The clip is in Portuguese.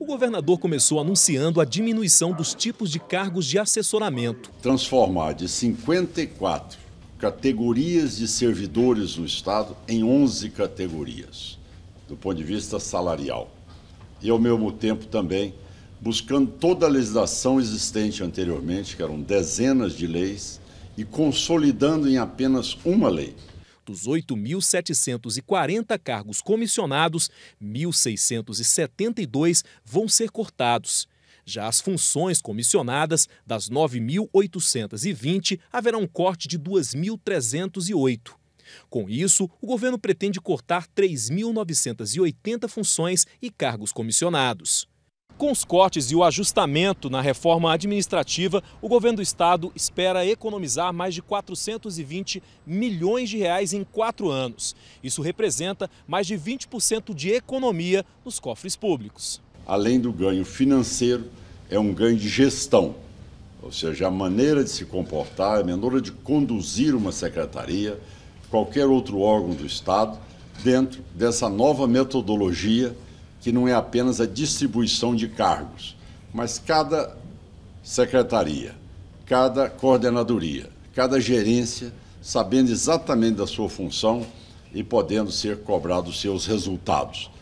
O governador começou anunciando a diminuição dos tipos de cargos de assessoramento. Transformar de 54 categorias de servidores no Estado em 11 categorias, do ponto de vista salarial. E, ao mesmo tempo, também buscando toda a legislação existente anteriormente, que eram dezenas de leis, e consolidando em apenas uma lei eleitos 8.740 cargos comissionados, 1.672 vão ser cortados. Já as funções comissionadas, das 9.820, haverá um corte de 2.308. Com isso, o governo pretende cortar 3.980 funções e cargos comissionados. Com os cortes e o ajustamento na reforma administrativa, o governo do estado espera economizar mais de 420 milhões de reais em quatro anos. Isso representa mais de 20% de economia nos cofres públicos. Além do ganho financeiro, é um ganho de gestão, ou seja, a maneira de se comportar, a maneira de conduzir uma secretaria, qualquer outro órgão do Estado, dentro dessa nova metodologia que não é apenas a distribuição de cargos, mas cada secretaria, cada coordenadoria, cada gerência, sabendo exatamente da sua função e podendo ser cobrados seus resultados.